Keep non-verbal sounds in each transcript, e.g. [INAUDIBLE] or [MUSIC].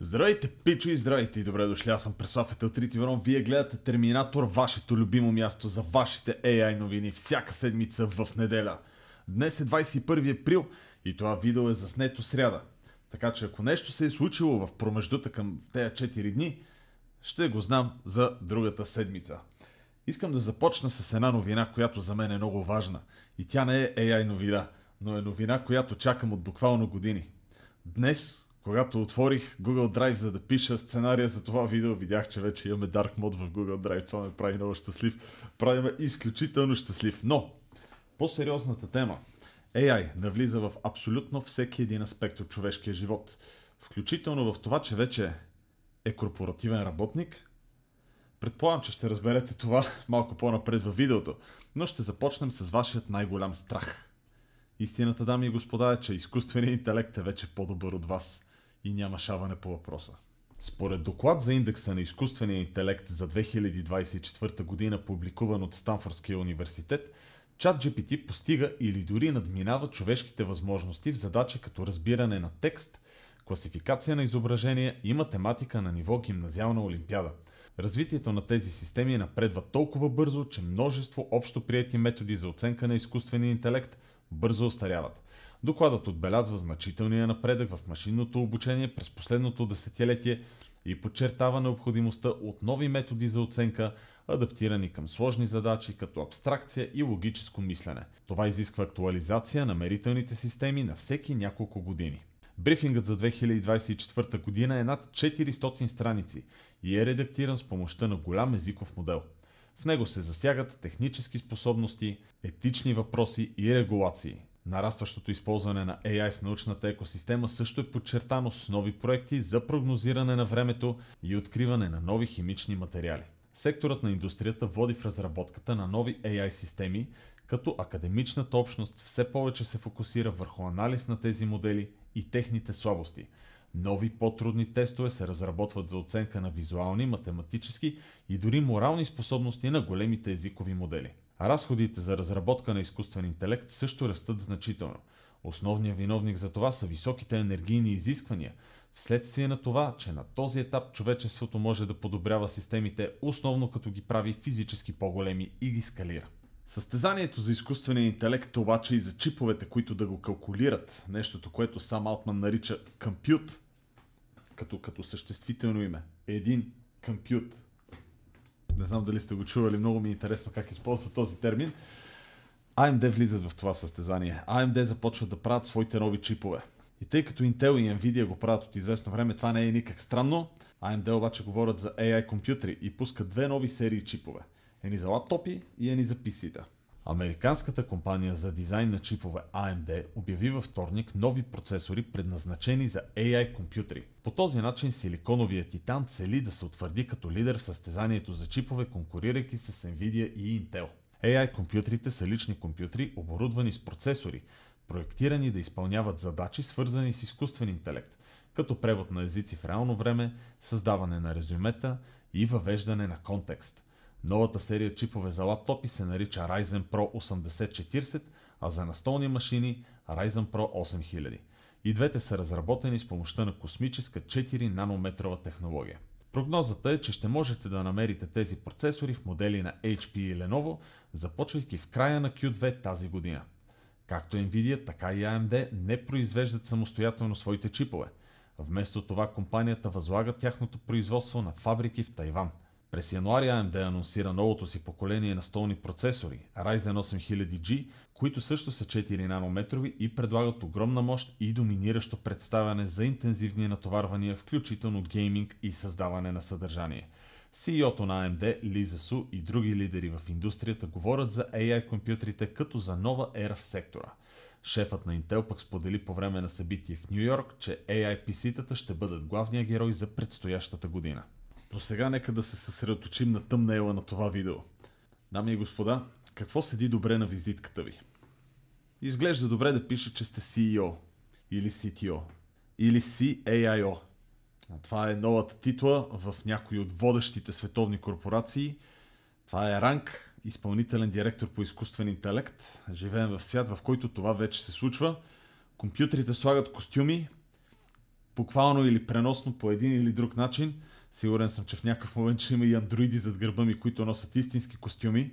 Здравейте, пичо и здравейте и добре дошли. Аз съм Пресофията от Рити Вие гледате Терминатор, вашето любимо място за вашите AI новини всяка седмица в неделя. Днес е 21 април и това видео е заснето сряда. Така че ако нещо се е случило в промеждута към тези 4 дни, ще го знам за другата седмица. Искам да започна с една новина, която за мен е много важна. И тя не е AI новина, но е новина, която чакам от буквално години. Днес когато отворих Google Drive, за да пиша сценария за това видео, видях, че вече имаме Dark Mode в Google Drive. Това ме прави много щастлив. Прави ме изключително щастлив. Но, по-сериозната тема. AI навлиза в абсолютно всеки един аспект от човешкия живот. Включително в това, че вече е корпоративен работник. Предполагам, че ще разберете това [LAUGHS] малко по-напред във видеото, но ще започнем с вашият най-голям страх – Истината, дами и господа, е, че изкуственият интелект е вече по-добър от вас и няма шаване по въпроса. Според доклад за индекса на изкуствения интелект за 2024 година, публикуван от Станфордския университет, ChatGPT постига или дори надминава човешките възможности в задачи като разбиране на текст, класификация на изображения и математика на ниво гимназиална олимпиада. Развитието на тези системи напредва толкова бързо, че множество общо прияти методи за оценка на изкуствения интелект бързо остаряват. Докладът отбелязва значителния напредък в машинното обучение през последното десетилетие и подчертава необходимостта от нови методи за оценка, адаптирани към сложни задачи като абстракция и логическо мислене. Това изисква актуализация на мерителните системи на всеки няколко години. Брифингът за 2024 година е над 400 страници и е редактиран с помощта на голям езиков модел. В него се засягат технически способности, етични въпроси и регулации. Нарастващото използване на AI в научната екосистема също е подчертано с нови проекти за прогнозиране на времето и откриване на нови химични материали. Секторът на индустрията води в разработката на нови AI системи, като академичната общност все повече се фокусира върху анализ на тези модели и техните слабости. Нови по-трудни тестове се разработват за оценка на визуални, математически и дори морални способности на големите езикови модели. Разходите за разработка на изкуствен интелект също растат значително. Основният виновник за това са високите енергийни изисквания, вследствие на това, че на този етап човечеството може да подобрява системите, основно като ги прави физически по-големи и ги скалира. Състезанието за изкуствения интелект обаче и за чиповете, които да го калкулират, нещото, което сам Алтман нарича компют, като, като съществително име. Е един компют, не знам дали сте го чували, много ми е интересно как използва този термин. AMD влизат в това състезание. AMD започват да правят своите нови чипове. И тъй като Intel и Nvidia го правят от известно време, това не е никак странно. AMD обаче говорят за AI компютри и пускат две нови серии чипове. Едни за лаптопи и едни за PC-та. Американската компания за дизайн на чипове AMD обяви във вторник нови процесори, предназначени за AI компютри. По този начин силиконовият титан цели да се утвърди като лидер в състезанието за чипове, конкурирайки с Nvidia и Intel. AI компютрите са лични компютри, оборудвани с процесори, проектирани да изпълняват задачи, свързани с изкуствен интелект, като превод на езици в реално време, създаване на резюмета и въвеждане на контекст – Новата серия чипове за лаптопи се нарича Ryzen Pro 8040, а за настолни машини Ryzen Pro 8000. И двете са разработени с помощта на космическа 4 нанометрова технология. Прогнозата е, че ще можете да намерите тези процесори в модели на HP и Lenovo, започвайки в края на Q2 тази година. Както Nvidia, така и AMD не произвеждат самостоятелно своите чипове. Вместо това компанията възлага тяхното производство на фабрики в Тайван – през януари AMD анонсира новото си поколение на столни процесори Ryzen 8000G, които също са 4 нанометрови и предлагат огромна мощ и доминиращо представяне за интензивни натоварвания, включително гейминг и създаване на съдържание. CEO-то на AMD, Лиза Су и други лидери в индустрията говорят за AI компютрите като за нова ера в сектора. Шефът на Intel пък сподели по време на събитие в Нью Йорк, че AI PC-тата ще бъдат главния герой за предстоящата година. Но сега нека да се съсредоточим на тъмнела на това видео. Дами и господа, какво седи добре на визитката ви? Изглежда добре да пише, че сте CEO или CTO или CAIO. Това е новата титла в някои от водещите световни корпорации. Това е ранг изпълнителен директор по изкуствен интелект. Живеем в свят, в който това вече се случва. Компютрите слагат костюми, буквално или преносно по един или друг начин – Сигурен съм, че в някакъв момент ще има и андроиди зад гърба ми, които носят истински костюми.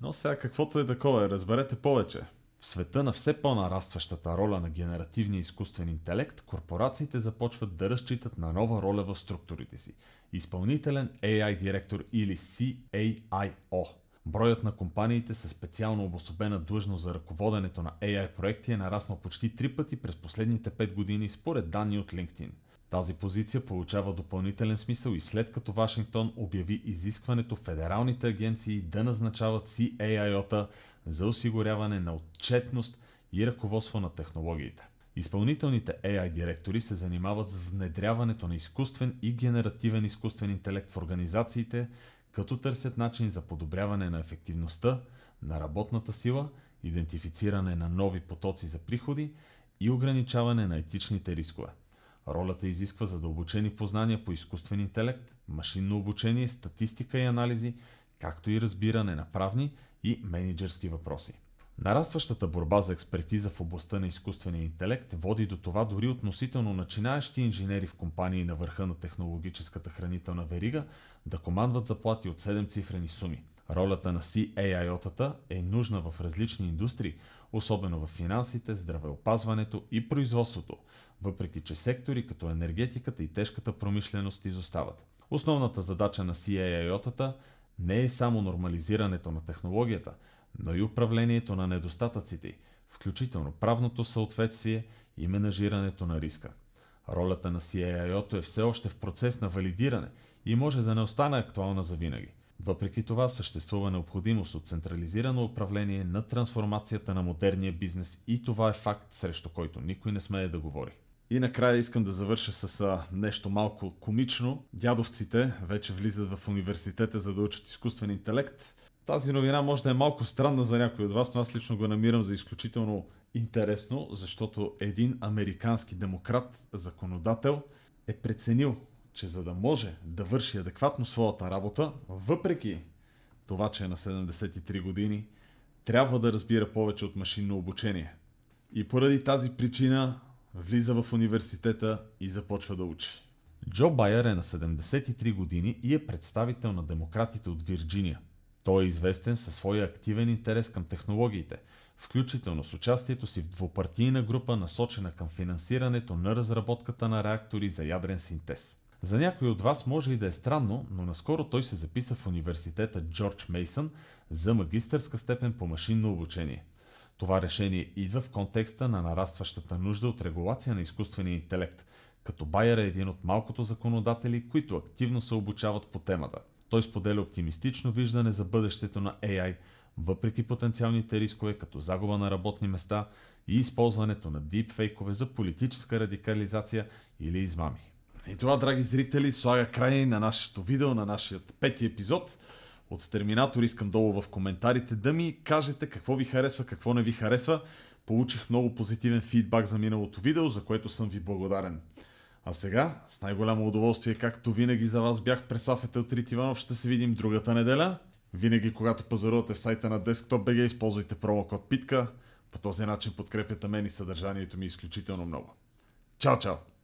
Но сега каквото е такова е, разберете повече. В света на все по-нарастващата роля на генеративния изкуствен интелект, корпорациите започват да разчитат на нова роля в структурите си. Изпълнителен AI директор или CAIO. Броят на компаниите със специално обособена длъжност за ръководенето на AI проекти е нараснал почти три пъти през последните 5 години според данни от LinkedIn – тази позиция получава допълнителен смисъл и след като Вашингтон обяви изискването федералните агенции да назначават CAIO-та за осигуряване на отчетност и ръководство на технологиите. Изпълнителните AI директори се занимават с внедряването на изкуствен и генеративен изкуствен интелект в организациите, като търсят начин за подобряване на ефективността на работната сила, идентифициране на нови потоци за приходи и ограничаване на етичните рискове. Ролята изисква задълбочени познания по изкуствен интелект, машинно обучение, статистика и анализи, както и разбиране на правни и менеджерски въпроси. Нарастващата борба за експертиза в областта на изкуствения интелект води до това дори относително начинаещи инженери в компании на върха на технологическата хранителна верига да командват заплати от 7 цифрени суми. Ролята на CAIO-тата е нужна в различни индустрии, особено в финансите, здравеопазването и производството, въпреки че сектори като енергетиката и тежката промишленост изостават. Основната задача на CAIO-тата не е само нормализирането на технологията – но и управлението на недостатъците, включително правното съответствие и менажирането на риска. Ролята на CIO е все още в процес на валидиране и може да не остане актуална за винаги. Въпреки това съществува необходимост от централизирано управление на трансформацията на модерния бизнес и това е факт, срещу който никой не смее да говори. И накрая искам да завърша с нещо малко комично. Дядовците вече влизат в университета за да учат изкуствен интелект – тази новина може да е малко странна за някой от вас, но аз лично го намирам за изключително интересно, защото един американски демократ, законодател, е преценил, че за да може да върши адекватно своята работа, въпреки това, че е на 73 години, трябва да разбира повече от машинно обучение. И поради тази причина влиза в университета и започва да учи. Джо Байер е на 73 години и е представител на демократите от Вирджиния. Той е известен със своя активен интерес към технологиите, включително с участието си в двупартийна група, насочена към финансирането на разработката на реактори за ядрен синтез. За някой от вас може и да е странно, но наскоро той се записа в университета Джордж Мейсън за магистърска степен по машинно обучение. Това решение идва в контекста на нарастващата нужда от регулация на изкуствения интелект, като Байер е един от малкото законодатели, които активно се обучават по темата – той споделя оптимистично виждане за бъдещето на AI, въпреки потенциалните рискове като загуба на работни места и използването на дипфейкове за политическа радикализация или измами. И това, драги зрители, слага край на нашето видео, на нашия пети епизод. От Терминатор искам долу в коментарите да ми кажете какво ви харесва, какво не ви харесва. Получих много позитивен фидбак за миналото видео, за което съм ви благодарен. А сега, с най-голямо удоволствие, както винаги за вас бях Преслав от Рит Иванов, ще се видим другата неделя. Винаги, когато пазарувате в сайта на Desktop.bg, използвайте промокод ПИТКА. По този начин подкрепяте мен и съдържанието ми изключително много. Чао, чао!